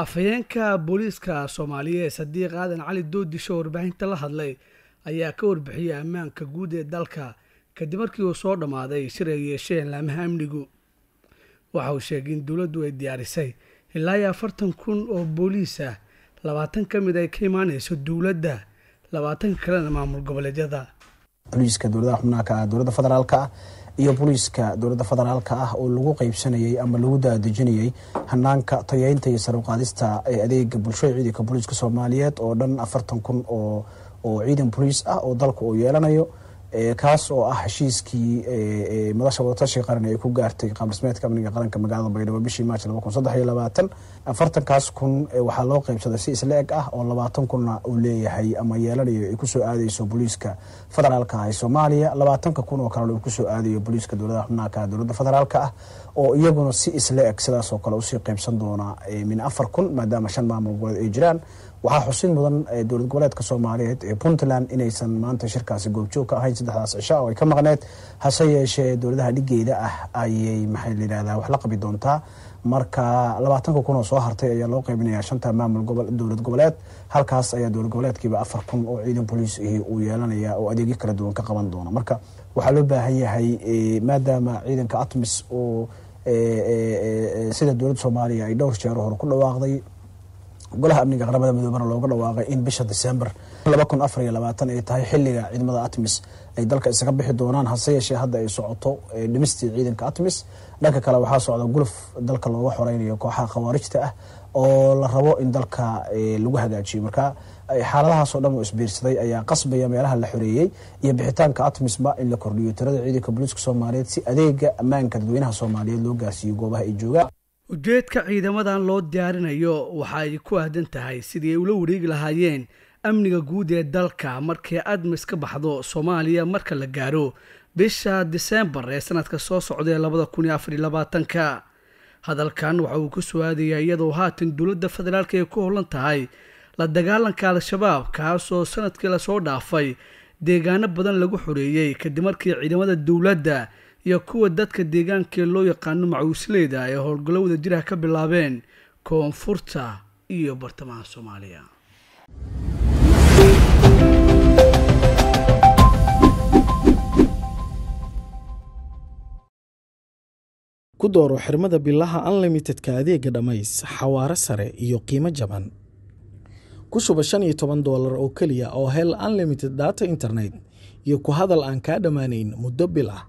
afhayeenka booliiska soomaaliyeed sadiiq aadan cali doodisho warbaahinta la hadlay ayaa ka warbixiyey ammaanka guud ee dalka kadib markii uu soo dhammaaday shir ay yeesheen laamaha amnigu waxa uu sheegay in dowladdu ay diyaarisay ilaa iyo afartan kun oo booliis ah labaatan ka mid ay ka imaanayso dowladda labaatan kalena maamul goboleedyada boliiska dowladaha xubnaaka ah dowladda federaalka ah iyo boliiska dowladda federaalka ah oo lagu qeybsanayey ama lagu daadejinayey hanaanka tayeynta iyo sarwqaadista ee adeega bulshada ciidanka boliiska soomaaliyeed oo dhan afartan kun oo oo ciidan boliis ah oo dalku uu yeelanayo Eh, kaas oo ah heshiiskii eh, eh, madasha wadatashi qaran ay ku gaartay qaabdhismeedka amniga qaranka magaalada baydhabo bishii march afartankaas kun waxaa loo qeybsaday si isla eg ah oo labaatan kunna uu leeyahay ama yeelanayo ay kusoo aadayso boliiska federaalka ee soomaaliya labaatanka kun oo kalena uu kusoo aadayo boliiska dowladaha xubnaaka dowladda federaalka ah oo iyaguna si isla eg sidaasoo kale usii qaybsan doona min afar kun maadaama shan maamul goboleed ay jiraan waxaa xusid mudan eh, dowlad goboleedka soomaaliyeed ee puntland inaysan maanta shirkaasi goobjoogka ahayn saddexdaas cisha oo ay ka maqneed hase yeeshee dowladaha dhigeeda ah ayay maxaa layihahdaa wax la qabi doontaa marka labaatanka kun oo soo hartay ayaa loo qaybinayaa shanta maamul dowlad goboleed halkaas ayaa dowlad goboleedkiiba afar kun oo ciidan boliis ahi uu yeelanaya oo adeegyo kala duwan ka qaban doona marka waxaa loo baahan yahay eh, maadaama ciidanka atmis oo eh, sida dowladda soomaaliya ay dhowr jeero hore ku dhawaaqday golaha amniga qaramada midoobana looga dhawaaqay in bisha disembar laba kun afar iyo labaatan ay tahay xiliga ciidamada atmis ay dalka isaga bixi doonaan hase yeeshee hadda ay socoto eh, dhimistii ciidanka atmis dhanka kale waxaa socda guluf dalka looga xoreynayo kooxaha khawaarijta ah oo la rabo in dalka eh, lagu hagaajiyo marka eh, xaaladahaasoo dhan oo isbiirsaday ayaa qasbaya meelaha la xoreeyey iyo bixitaanka atmisba in la kordhiyo tirada ciidanka booliiska soomaaliyeed si adeega ammaanka dadweynaha soomaaliyeed loo gaarsiiyo goobaha ay joogaan ujeedka ciidamadan loo diyaarinayo waxa ay ku aadan tahay sidii ay ula wareegi lahaayeen amniga guud ee dalka markii admis ka baxdo soomaaliya marka la gaaro bisha deseembar ee sanadka soo socdaee labada kun iyo afariyo labaatanka hadalkan waxa uu ku soo aadayaa iyadoo haatan dowladda federaalk ay ku howlan tahay la dagaalanka al-shabaab kaasoo sanadkii lasoo dhaafay deegaano badan lagu xoreeyey kadib markii ciidamada dowladda iyo kuwa dadka deegaankee loo yaqaano macuusleyda ee howlgallowda jiraha ka bilaabeen koonfurta iyo bartamaha soomaaliya ku dooro xirmada bilaha unlimitedka adeega dhammays xawaaro sare iyo qiimo jaban ku shuba shan iyo toban doolar oo keliya oo hel unlimited data internet iyo ku hadal aan kaa dhammaanayn muddo bil ah